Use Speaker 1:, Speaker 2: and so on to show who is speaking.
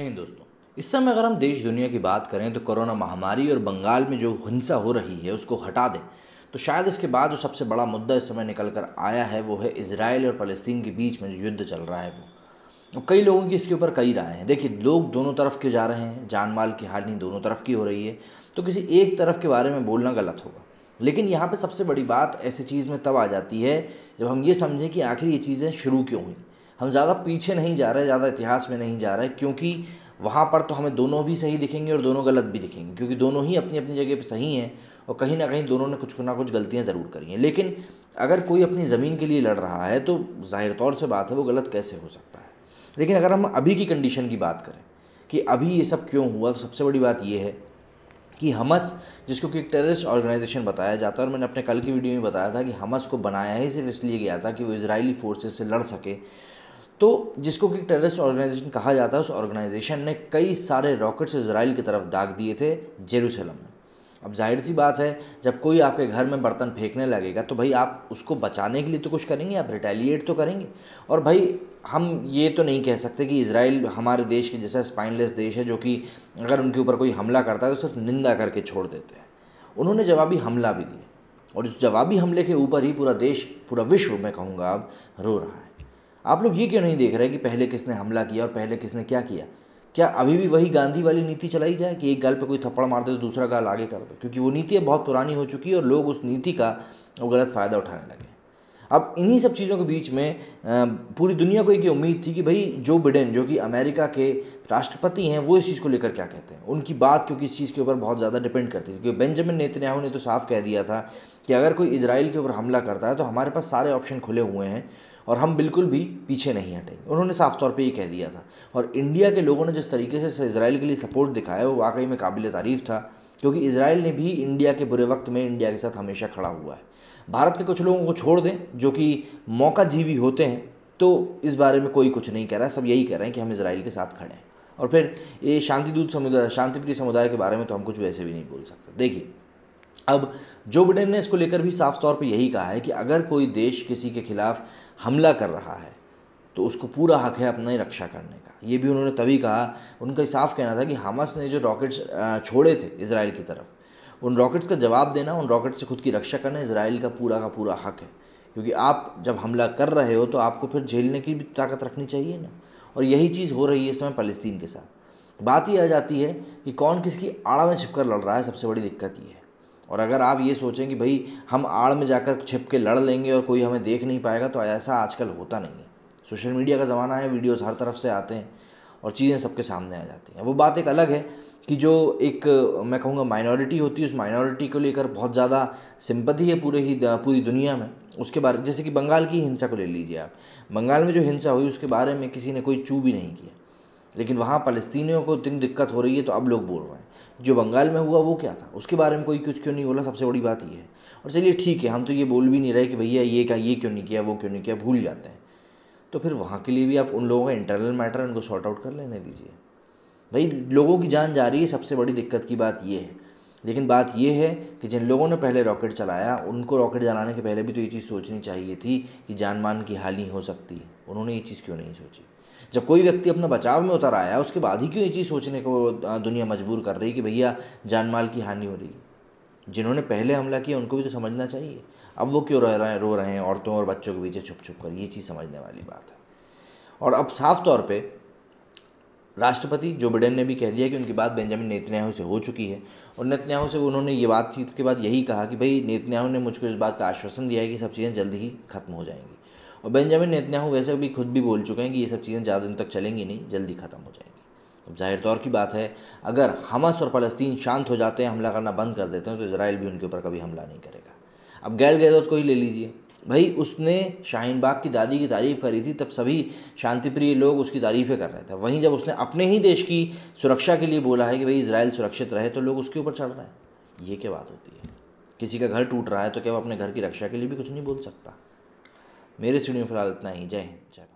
Speaker 1: नहीं दोस्तों इस समय अगर हम देश दुनिया की बात करें तो कोरोना महामारी और बंगाल में जो हिंसा हो रही है उसको हटा दें तो शायद इसके बाद जो सबसे बड़ा मुद्दा इस समय निकल कर आया है वो है इसराइल और फलस्तीन के बीच में जो युद्ध चल रहा है वो कई लोगों की इसके ऊपर कई राय हैं देखिए लोग दोनों तरफ के जा रहे हैं जान माल की हानि दोनों तरफ की हो रही है तो किसी एक तरफ के बारे में बोलना गलत होगा लेकिन यहाँ पे सबसे बड़ी बात ऐसी चीज़ में तब आ जाती है जब हम ये समझें कि आखिर ये चीज़ें शुरू क्यों हुई हम ज़्यादा पीछे नहीं जा रहे ज़्यादा इतिहास में नहीं जा रहे क्योंकि वहाँ पर तो हमें दोनों भी सही दिखेंगे और दोनों गलत भी दिखेंगे क्योंकि दोनों ही अपनी अपनी जगह पर सही हैं और कहीं ना कहीं दोनों ने कुछ ना कुछ गलतियाँ ज़रूर करी हैं लेकिन अगर कोई अपनी ज़मीन के लिए लड़ रहा है तो ज़ाहिर तौर से बात है वो गलत कैसे हो सकता है लेकिन अगर हम अभी की कंडीशन की बात करें कि अभी ये सब क्यों हुआ तो सबसे बड़ी बात ये है कि हमस जिसको कि एक टेररिस्ट ऑर्गेनाइजेशन बताया जाता है और मैंने अपने कल की वीडियो में बताया था कि हमस को बनाया ही सिर्फ इसलिए गया था कि वो इसराइली फोर्सेस से लड़ सके तो जिसको कि टेररिस्ट ऑर्गेनाइजेशन कहा जाता है उस ऑर्गेनाइजेशन ने कई सारे रॉकेट्स इसराइल की तरफ दाग दिए थे जेरूसलम में अब जाहिर सी बात है जब कोई आपके घर में बर्तन फेंकने लगेगा तो भाई आप उसको बचाने के लिए तो कुछ करेंगे आप रिटेलिएट तो करेंगे और भाई हम ये तो नहीं कह सकते कि इसराइल हमारे देश के जैसा स्पाइनलेस देश है जो कि अगर उनके ऊपर कोई हमला करता है तो सिर्फ निंदा करके छोड़ देते हैं उन्होंने जवाबी हमला भी दिया और उस जवाबी हमले के ऊपर ही पूरा देश पूरा विश्व मैं कहूँगा अब रो रहा है आप लोग ये क्यों नहीं देख रहे कि पहले किसने हमला किया और पहले किसने क्या किया क्या अभी भी वही गांधी वाली नीति चलाई जाए कि एक गाल पे कोई थप्पड़ मार दे तो दूसरा गाल आगे कर दो क्योंकि वो नीति बहुत पुरानी हो चुकी है और लोग उस नीति का गलत फ़ायदा उठाने लगे अब इन्हीं सब चीज़ों के बीच में पूरी दुनिया को एक ये उम्मीद थी कि भाई जो बिडेन जो कि अमेरिका के राष्ट्रपति हैं वो इस चीज़ को लेकर क्या कहते हैं उनकी बात क्योंकि इस चीज़ के ऊपर बहुत ज़्यादा डिपेंड करती थी क्योंकि बेंजामिन नेतन्याहू ने तो साफ कह दिया था कि अगर कोई इसराइल के ऊपर हमला करता है तो हमारे पास सारे ऑप्शन खुले हुए हैं और हम बिल्कुल भी पीछे नहीं हटेंगे उन्होंने साफ तौर पे ये कह दिया था और इंडिया के लोगों ने जिस तरीके से इसराइल के लिए सपोर्ट दिखाया वो वाकई में काबिल तारीफ़ था क्योंकि इसराइल ने भी इंडिया के बुरे वक्त में इंडिया के साथ हमेशा खड़ा हुआ है भारत के कुछ लोगों को छोड़ दें जो कि मौका जीवी होते हैं तो इस बारे में कोई कुछ नहीं कह रहा है सब यही कह रहे हैं कि हम इसराइल के साथ खड़े हैं और फिर ये शांति दूत समुदाय शांतिप्रिय समुदाय के बारे में तो हम कुछ वैसे भी नहीं बोल सकते देखिए अब जो बिडेन ने इसको लेकर भी साफ तौर पर यही कहा है कि अगर कोई देश किसी के खिलाफ हमला कर रहा है तो उसको पूरा हक है अपना ही रक्षा करने का ये भी उन्होंने तभी कहा उनका साफ कहना था कि हमास ने जो रॉकेट्स छोड़े थे इसराइल की तरफ उन रॉकेट्स का जवाब देना उन रॉकेट से खुद की रक्षा करना इसराइल का पूरा का पूरा हक है क्योंकि आप जब हमला कर रहे हो तो आपको फिर झेलने की भी ताकत रखनी चाहिए ना और यही चीज़ हो रही है इस समय फ़लस्तीन के साथ बात यह आ जाती है कि कौन किसकी आड़ में छिपकर लड़ रहा है सबसे बड़ी दिक्कत ये है और अगर आप ये सोचें कि भाई हम आड़ में जाकर छिप के लड़ लेंगे और कोई हमें देख नहीं पाएगा तो ऐसा आजकल होता नहीं है सोशल मीडिया का ज़माना है वीडियोज़ हर तरफ से आते हैं और चीज़ें सबके सामने आ जाती हैं वो बात एक अलग है कि जो एक मैं कहूँगा माइनॉरिटी होती है उस माइनॉरिटी को लेकर बहुत ज़्यादा सिंपति है पूरे ही पूरी दुनिया में उसके बारे जैसे कि बंगाल की हिंसा को ले लीजिए आप बंगाल में जो हिंसा हुई उसके बारे में किसी ने कोई चू भी नहीं किया लेकिन वहाँ फ़लस्तीनियों को इतनी दिक्कत हो रही है तो अब लोग बोल रहे हैं जो बंगाल में हुआ वो क्या था उसके बारे में कोई कुछ क्यों नहीं बोला सबसे बड़ी बात ये है और चलिए ठीक है हम तो ये बोल भी नहीं रहे कि भैया ये क्या ये क्यों नहीं किया वो क्यों नहीं किया भूल जाते हैं तो फिर वहाँ के लिए भी आप उन लोगों का इंटरनल मैटर उनको सॉर्ट आउट कर लेने दीजिए भाई लोगों की जान जा रही है सबसे बड़ी दिक्कत की बात ये है लेकिन बात यह है कि जिन लोगों ने पहले रॉकेट चलाया उनको रॉकेट जलाने के पहले भी तो ये चीज़ सोचनी चाहिए थी कि जान मान की हानि हो सकती है उन्होंने ये चीज़ क्यों नहीं सोची जब कोई व्यक्ति अपना बचाव में उतर आया उसके बाद ही क्यों ये चीज़ सोचने को दुनिया मजबूर कर रही कि भैया जान माल की हानि हो रही है जिन्होंने पहले हमला किया उनको भी तो समझना चाहिए अब वो क्यों रह रहे हैं रो रहे हैं औरतों और बच्चों के पीछे छुप छुप कर ये चीज़ समझने वाली बात है और अब साफ तौर पर राष्ट्रपति जो बिडेन ने भी कह दिया कि उनकी बात बेंजामिन नेतन्याहू से हो चुकी है और नेतन्याहू से उन्होंने ये बातचीत के बाद यही कहा कि भाई नेतन्याहू ने मुझको इस बात का आश्वासन दिया है कि सब चीज़ें जल्द ही खत्म हो जाएंगी और बेंजामिन नेतन्याहू वैसे भी खुद भी बोल चुके हैं कि ये सब चीज़ें ज़्यादा दिन तक चलेंगी नहीं जल्दी ख़त्म हो जाएंगी अब जाहिर तौर की बात है अगर हमस और फ़लस्तीन शांत हो जाते हैं हमला करना बंद कर देते हैं तो इसराइल भी उनके ऊपर कभी हमला नहीं करेगा अब गैल गैदत को ही ले लीजिए भाई उसने शाहीन बाग की दादी की तारीफ़ करी थी तब सभी शांति प्रिय लोग उसकी तारीफ़ें कर रहे थे वहीं जब उसने अपने ही देश की सुरक्षा के लिए बोला है कि भाई इसराइल सुरक्षित रहे तो लोग उसके ऊपर चढ़ रहे हैं ये क्या बात होती है किसी का घर टूट रहा है तो क्या वो अपने घर की रक्षा के लिए भी कुछ नहीं बोल सकता मेरे सीढ़ियों फिलहाल इतना ही जय हिंद जय